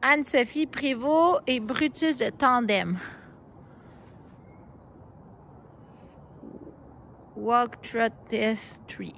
Anne-Sophie Prévost et Brutus de Tandem. Walk Trot Test Tree.